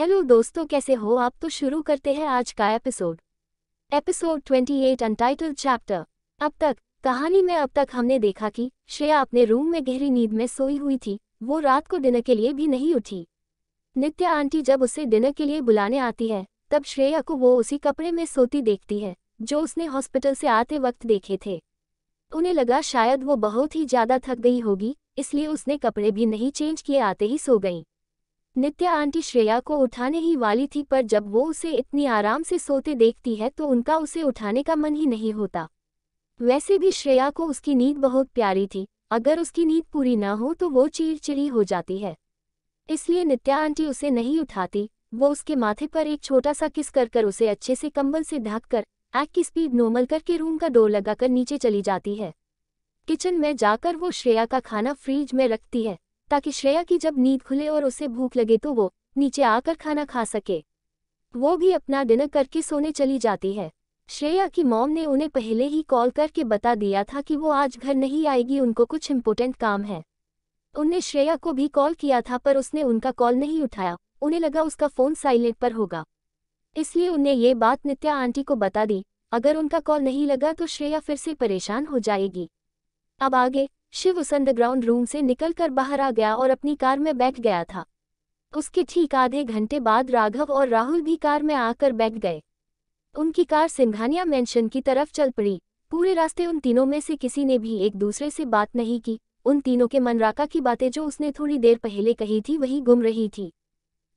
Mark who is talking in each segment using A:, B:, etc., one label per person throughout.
A: hello दोस्तों कैसे हो आप तो शुरू करते हैं आज का एपिसोड एपिसोड 28 अनटाइटल चैप्टर अब तक कहानी में अब तक हमने देखा कि श्रेया अपने रूम में गहरी नींद में सोई हुई थी वो रात को डिनर के लिए भी नहीं उठी नित्य आंटी जब उसे डिनर के लिए बुलाने आती है तब श्रेया को वो उसी कपड़े में सोती देखती है जो उसने हॉस्पिटल से आते वक्त देखे थे उन्हें लगा शायद वो बहुत ही ज्यादा थक गई होगी इसलिए उसने कपड़े भी नहीं चेंज किए आते ही सो गई नित्या आंटी श्रेया को उठाने ही वाली थी पर जब वो उसे इतनी आराम से सोते देखती है तो उनका उसे उठाने का मन ही नहीं होता वैसे भी श्रेया को उसकी नींद बहुत प्यारी थी अगर उसकी नींद पूरी ना हो तो वो चिड़चिड़ी हो जाती है इसलिए नित्या आंटी उसे नहीं उठाती वो उसके माथे पर एक छोटा सा किस कर कर उसे अच्छे से कंबल से ढक कर एक की स्पीड नॉर्मल करके रूम का डोर लगाकर नीचे चली जाती है किचन में जाकर वो श्रेया का खाना फ्रिज में रखती है ताकि श्रेया की जब नींद खुले और उसे भूख लगे तो वो नीचे आकर खाना खा सके वो भी अपना डिनर करके सोने चली जाती है श्रेया की मॉम ने उन्हें पहले ही कॉल करके बता दिया था कि वो आज घर नहीं आएगी उनको कुछ इम्पोर्टेंट काम है उनने श्रेया को भी कॉल किया था पर उसने उनका कॉल नहीं उठाया उन्हें लगा उसका फ़ोन साइलेंट पर होगा इसलिए उन्हें ये बात नित्या आंटी को बता दी अगर उनका कॉल नहीं लगा तो श्रेया फिर से परेशान हो जाएगी अब आगे शिव उस अंडरग्राउंड रूम से निकलकर बाहर आ गया और अपनी कार में बैठ गया था उसके ठीक आधे घंटे बाद राघव और राहुल भी कार में आकर बैठ गए उनकी कार सिंघानिया मेंशन की तरफ चल पड़ी पूरे रास्ते उन तीनों में से किसी ने भी एक दूसरे से बात नहीं की उन तीनों के मनराका की बातें जो उसने थोड़ी देर पहले कही थी वही गुम रही थी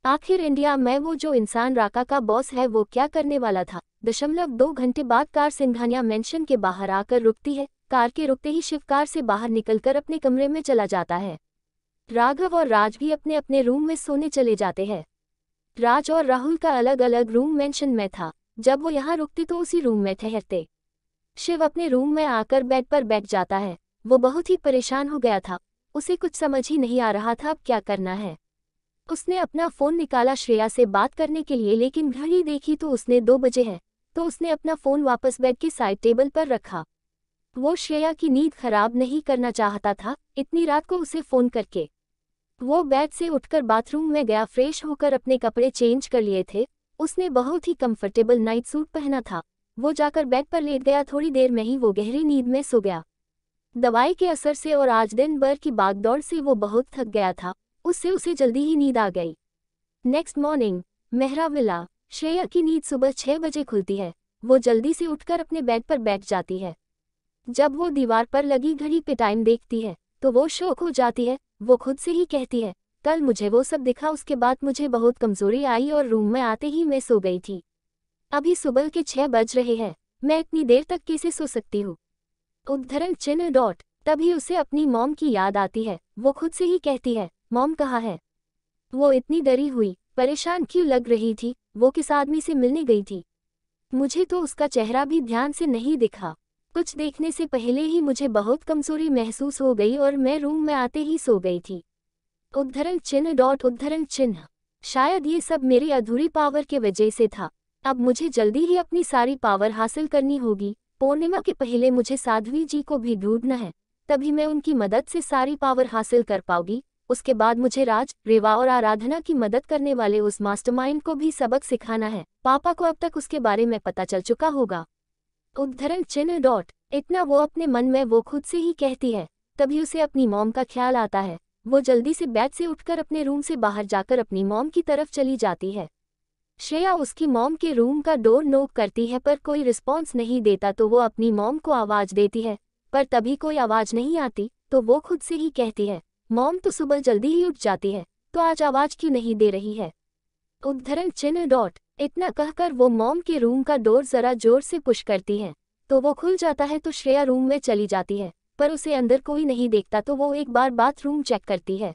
A: आखिर इंडिया में वो जो इंसान राका का बॉस है वो क्या करने वाला था दशमलव दो घंटे बाद कार सिंघानिया मेंशन के बाहर आकर रुकती है कार के रुकते ही शिव कार से बाहर निकलकर अपने कमरे में चला जाता है राघव और राज भी अपने अपने रूम में सोने चले जाते हैं राज और राहुल का अलग अलग रूम मेंशन में था जब वो यहाँ रुकते तो उसी रूम में ठहरते शिव अपने रूम में आकर बेड पर बैठ जाता है वो बहुत ही परेशान हो गया था उसे कुछ समझ ही नहीं आ रहा था अब क्या करना है उसने अपना फ़ोन निकाला श्रेया से बात करने के लिए लेकिन घड़ी देखी तो उसने दो बजे है तो उसने अपना फ़ोन वापस बेड के साइड टेबल पर रखा वो श्रेया की नींद खराब नहीं करना चाहता था इतनी रात को उसे फ़ोन करके वो बेड से उठकर बाथरूम में गया फ्रेश होकर अपने कपड़े चेंज कर लिए थे उसने बहुत ही कंफर्टेबल नाइट सूट पहना था वो जाकर बेड पर लेट गया थोड़ी देर में ही वो गहरी नींद में सो गया दवाई के असर से और आज दिन भर की बागदौड़ से वो बहुत थक गया था उससे उसे जल्दी ही नींद आ गई next morning Mehra villa Shreya की नींद सुबह छह बजे खुलती है वो जल्दी से उठकर अपने बेड पर बैठ जाती है जब वो दीवार पर लगी घड़ी पे टाइम देखती है तो वो शौक हो जाती है वो खुद से ही कहती है कल मुझे वो सब दिखा उसके बाद मुझे बहुत कमजोरी आई और रूम में आते ही मैं सो गई थी अभी सुबह के छह बज रहे हैं मैं इतनी देर तक कैसे सो सकती हूँ उद्धरण चिन्ह डॉट तभी उसे अपनी मॉम की याद आती है वो खुद से ही कहती है मॉम कहा है वो इतनी डरी हुई परेशान क्यों लग रही थी वो किस आदमी से मिलने गई थी मुझे तो उसका चेहरा भी ध्यान से नहीं दिखा कुछ देखने से पहले ही मुझे बहुत कमजोरी महसूस हो गई और मैं रूम में आते ही सो गई थी उद्धरण चिन्ह डॉट उद्धरण चिन्ह शायद ये सब मेरी अधूरी पावर के वजह से था अब मुझे जल्दी ही अपनी सारी पावर हासिल करनी होगी पूर्णिमा के पहले मुझे साध्वी जी को भी ढूंढना है तभी मैं उनकी मदद से सारी पावर हासिल कर पाऊंगी उसके बाद मुझे राज रेवा और आराधना की मदद करने वाले उस मास्टरमाइंड को भी सबक सिखाना है पापा को अब तक उसके बारे में पता चल चुका होगा उद्धरण चिन्ह डॉट इतना वो अपने मन में वो खुद से ही कहती है तभी उसे अपनी मॉम का ख्याल आता है वो जल्दी से बेड से उठकर अपने रूम से बाहर जाकर अपनी मॉम की तरफ चली जाती है श्रेया उसकी मॉम के रूम का डोर नोक करती है पर कोई रिस्पॉन्स नहीं देता तो वो अपनी मॉम को आवाज़ देती है पर तभी कोई आवाज़ नहीं आती तो वो खुद से ही कहती है मॉम तो सुबह जल्दी ही उठ जाती है तो आज आवाज़ क्यों नहीं दे रही है उद्धरण चिन्ह डॉट इतना कहकर वो मॉम के रूम का डोर जरा जोर से पुश करती है तो वो खुल जाता है तो श्रेया रूम में चली जाती है पर उसे अंदर कोई नहीं देखता तो वो एक बार बाथरूम चेक करती है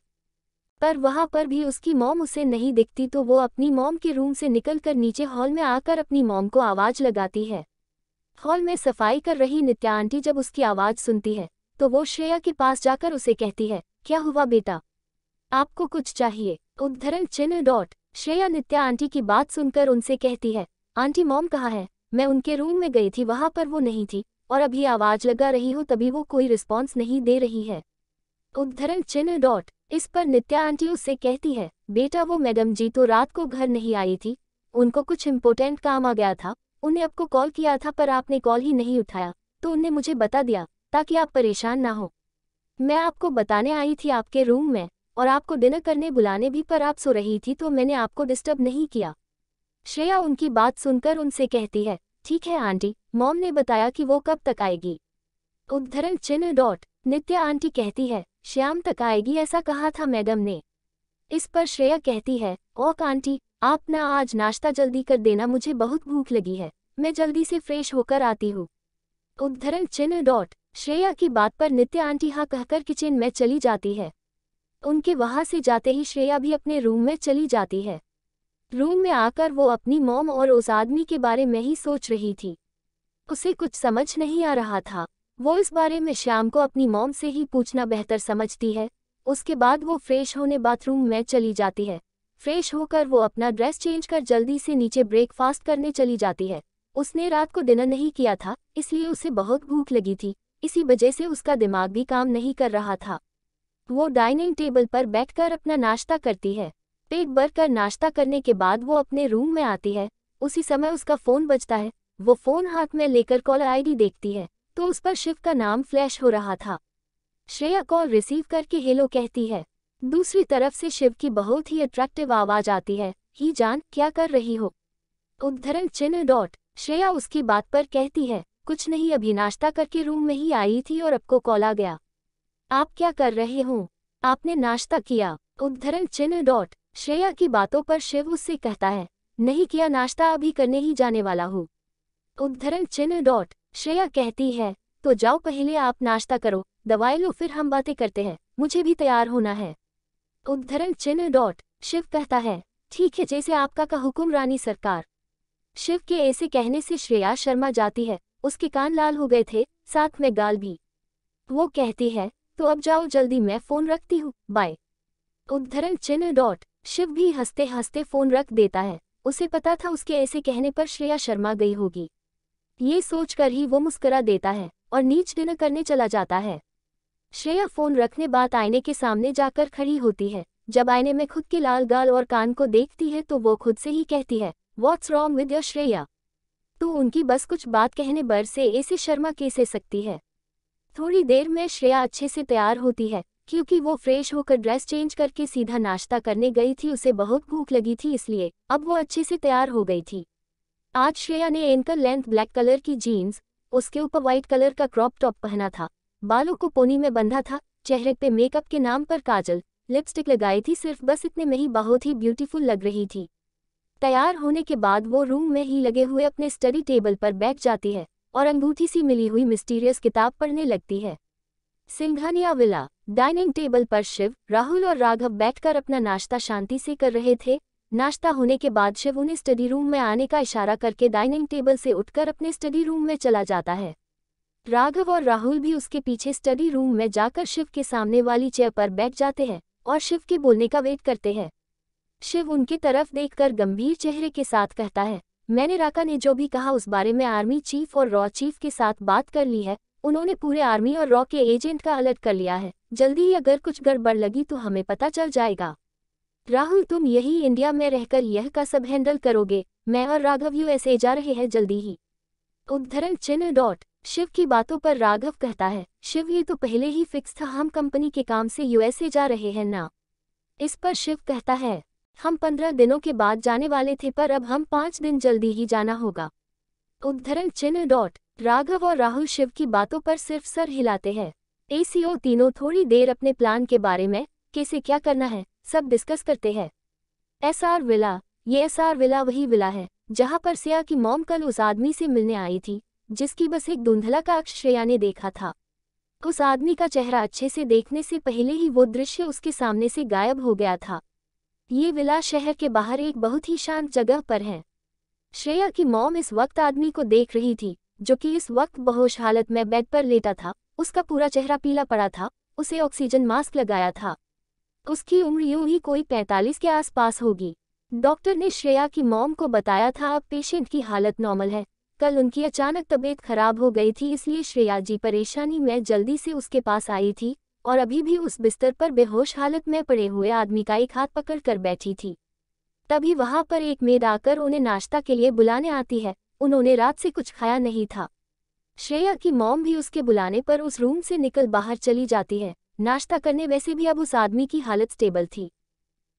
A: पर वहाँ पर भी उसकी मॉम उसे नहीं दिखती तो वो अपनी मॉम के रूम से निकलकर नीचे हॉल में आकर अपनी मॉम को आवाज़ लगाती है हॉल में सफाई कर रही नित्या आंटी जब उसकी आवाज़ सुनती है तो वो श्रेया के पास जाकर उसे कहती है क्या हुआ बेटा आपको कुछ चाहिए उद्धरण चिन्ह डॉट श्रेया नित्या आंटी की बात सुनकर उनसे कहती है आंटी मॉम कहा है मैं उनके रूम में गई थी वहां पर वो नहीं थी और अभी आवाज लगा रही हो तभी वो कोई रिस्पॉन्स नहीं दे रही है उद्धरण चिन्ह डॉट इस पर नित्या आंटी उससे कहती है बेटा वो मैडम जी तो रात को घर नहीं आई थी उनको कुछ इम्पोर्टेंट काम आ गया था उन्हें आपको कॉल किया था पर आपने कॉल ही नहीं उठाया तो उनने मुझे बता दिया ताकि आप परेशान ना हो मैं आपको बताने आई थी आपके रूम में और आपको डिनर करने बुलाने भी पर आप सो रही थी तो मैंने आपको डिस्टर्ब नहीं किया श्रेया उनकी बात सुनकर उनसे कहती है ठीक है आंटी मॉम ने बताया कि वो कब तक आएगी उद्धरण चिन्ह डॉट नित्या आंटी कहती है श्याम तक आएगी ऐसा कहा था मैडम ने इस पर श्रेया कहती है ओक आंटी आप ना आज नाश्ता जल्दी कर देना मुझे बहुत भूख लगी है मैं जल्दी से फ्रेश होकर आती हूँ उद्धरण चिन्ह डॉट श्रेया की बात पर नित्या आंटी हाँ कहकर किचन में चली जाती है उनके वहां से जाते ही श्रेया भी अपने रूम में चली जाती है रूम में आकर वो अपनी मोम और उस आदमी के बारे में ही सोच रही थी उसे कुछ समझ नहीं आ रहा था वो इस बारे में श्याम को अपनी मोम से ही पूछना बेहतर समझती है उसके बाद वो फ्रेश होने बाथरूम में चली जाती है फ्रेश होकर वो अपना ड्रेस चेंज कर जल्दी से नीचे ब्रेकफास्ट करने चली जाती है उसने रात को डिनर नहीं किया था इसलिए उसे बहुत भूख लगी थी इसी वजह से उसका दिमाग भी काम नहीं कर रहा था वो डाइनिंग टेबल पर बैठकर अपना नाश्ता करती है पेट भर कर नाश्ता करने के बाद वो अपने रूम में आती है उसी समय उसका फ़ोन बजता है वो फ़ोन हाथ में लेकर कॉलर आईडी देखती है तो उस पर शिव का नाम फ्लैश हो रहा था श्रेया कॉल रिसीव करके हेलो कहती है दूसरी तरफ से शिव की बहुत ही अट्रैक्टिव आवाज़ आती है ही जान क्या कर रही हो उद्धरण चिन्ह डॉट श्रेया उसकी बात पर कहती है कुछ नहीं अभी नाश्ता करके रूम में ही आई थी और अब को कॉल आ गया आप क्या कर रहे हो आपने नाश्ता किया उद्धरण चिन्ह डॉट श्रेया की बातों पर शिव उससे कहता है नहीं किया नाश्ता अभी करने ही जाने वाला हूँ उद्धरण चिन्ह डॉट श्रेया कहती है तो जाओ पहले आप नाश्ता करो दवाई लो फिर हम बातें करते हैं मुझे भी तैयार होना है उद्धरण चिन्ह डॉट शिव कहता है ठीक है जैसे आपका का हुक्म रानी सरकार शिव के ऐसे कहने से श्रेया शर्मा जाती है उसके कान लाल हो गए थे साथ में गाल भी वो कहती है तो अब जाओ जल्दी मैं फोन रखती हूँ बाय उद्धरण चिन्ह डॉट शिव भी हंसते हंसते फोन रख देता है उसे पता था उसके ऐसे कहने पर श्रेया शर्मा गई होगी ये सोचकर ही वो मुस्करा देता है और नीच डिनर करने चला जाता है श्रेया फोन रखने बाद आईने के सामने जाकर खड़ी होती है जब आईने में खुद के लाल गाल और कान को देखती है तो वो खुद से ही कहती है what's wrong with your Shreya तो उनकी बस कुछ बात कहने बर से ऐसे शर्मा कैसे सकती है थोड़ी देर में श्रेया अच्छे से तैयार होती है क्योंकि वो फ्रेश होकर ड्रेस चेंज करके सीधा नाश्ता करने गई थी उसे बहुत भूख लगी थी इसलिए अब वो अच्छे से तैयार हो गई थी आज श्रेया ने एंकल लेंथ ब्लैक कलर की जीन्स उसके ऊपर व्हाइट कलर का क्रॉप टॉप पहना था बालों को पोनी में बंधा था चेहरे पे मेकअप के नाम पर काजल लिपस्टिक लगाई थी सिर्फ बस इतने में ही बहुत ही ब्यूटीफुल लग रही थी तैयार होने के बाद वो रूम में ही लगे हुए अपने स्टडी टेबल पर बैठ जाती है और अंगूठी सी मिली हुई मिस्टीरियस किताब पढ़ने लगती है सिंघानिया विला डाइनिंग टेबल पर शिव राहुल और राघव बैठकर अपना नाश्ता शांति से कर रहे थे नाश्ता होने के बाद शिव उन्हें स्टडी रूम में आने का इशारा करके डाइनिंग टेबल से उठकर अपने स्टडी रूम में चला जाता है राघव और राहुल भी उसके पीछे स्टडी रूम में जाकर शिव के सामने वाली चेयर पर बैठ जाते हैं और शिव के बोलने का वेट करते हैं शिव उनकी तरफ देखकर गंभीर चेहरे के साथ कहता है मैंने राका ने जो भी कहा उस बारे में आर्मी चीफ और रॉ चीफ के साथ बात कर ली है उन्होंने पूरे आर्मी और रॉ के एजेंट का अलर्ट कर लिया है जल्दी ही अगर कुछ गड़बड़ लगी तो हमें पता चल जाएगा राहुल तुम यही इंडिया में रहकर यह का सब हैंडल करोगे मैं और राघव यूएसए जा रहे हैं जल्दी ही उद्धरण चिन्ह डॉट शिव की बातों पर राघव कहता है शिव ये तो पहले ही फिक्स था हम कंपनी के काम से यूएसए जा रहे हैं ना इस पर शिव कहता है हम पंद्रह दिनों के बाद जाने वाले थे पर अब हम पाँच दिन जल्दी ही जाना होगा उद्धरण चिन्ह डॉट राघव और राहुल शिव की बातों पर सिर्फ सर हिलाते हैं एसीओ तीनों थोड़ी देर अपने प्लान के बारे में कैसे क्या करना है सब डिस्कस करते हैं एसआर विला ये एसआर विला वही विला है जहां पर सिया की मॉम कल उस आदमी से मिलने आई थी जिसकी बस एक धुंधला का अक्ष श्रेया ने देखा था उस आदमी का चेहरा अच्छे से देखने से पहले ही वो दृश्य उसके सामने से गायब हो गया था ये विला शहर के बाहर एक बहुत ही शांत जगह पर है श्रेया की मॉम इस वक्त आदमी को देख रही थी जो कि इस वक्त बहोश हालत में बेड पर लेटा था उसका पूरा चेहरा पीला पड़ा था उसे ऑक्सीजन मास्क लगाया था उसकी उम्र यूं ही कोई पैंतालीस के आसपास होगी डॉक्टर ने श्रेया की मॉम को बताया था अब पेशेंट की हालत नॉर्मल है कल उनकी अचानक तबीयत खराब हो गई थी इसलिए श्रेया जी परेशानी में जल्दी से उसके पास आई थी और अभी भी उस बिस्तर पर बेहोश हालत में पड़े हुए आदमी का एक हाथ पकड़ कर बैठी थी तभी वहां पर एक मेद आकर उन्हें नाश्ता के लिए बुलाने आती है उन्होंने रात से कुछ खाया नहीं था श्रेया की मॉम भी उसके बुलाने पर उस रूम से निकल बाहर चली जाती है नाश्ता करने वैसे भी अब उस आदमी की हालत स्टेबल थी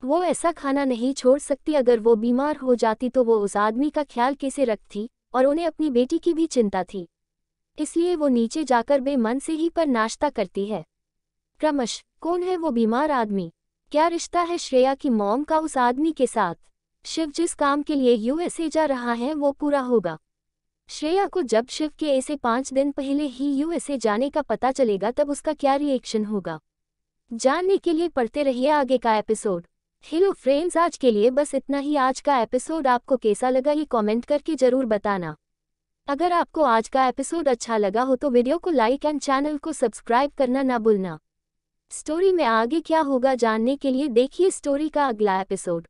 A: वो ऐसा खाना नहीं छोड़ सकती अगर वो बीमार हो जाती तो वो उस आदमी का ख्याल कैसे रखती और उन्हें अपनी बेटी की भी चिंता थी इसलिए वो नीचे जाकर बेमन से ही पर नाश्ता करती है क्रमश कौन है वो बीमार आदमी क्या रिश्ता है श्रेया की मॉम का उस आदमी के साथ शिव जिस काम के लिए यूएसए जा रहा है वो पूरा होगा श्रेया को जब शिव के ऐसे पांच दिन पहले ही यूएसए जाने का पता चलेगा तब उसका क्या रिएक्शन होगा जानने के लिए पढ़ते रहिए आगे का एपिसोड हेलो फ्रेंड्स आज के लिए बस इतना ही आज का एपिसोड आपको कैसा लगा ये कमेंट करके ज़रूर बताना अगर आपको आज का एपिसोड अच्छा लगा हो तो वीडियो को लाइक एंड चैनल को सब्सक्राइब करना ना भूलना स्टोरी में आगे क्या होगा जानने के लिए देखिए स्टोरी का अगला एपिसोड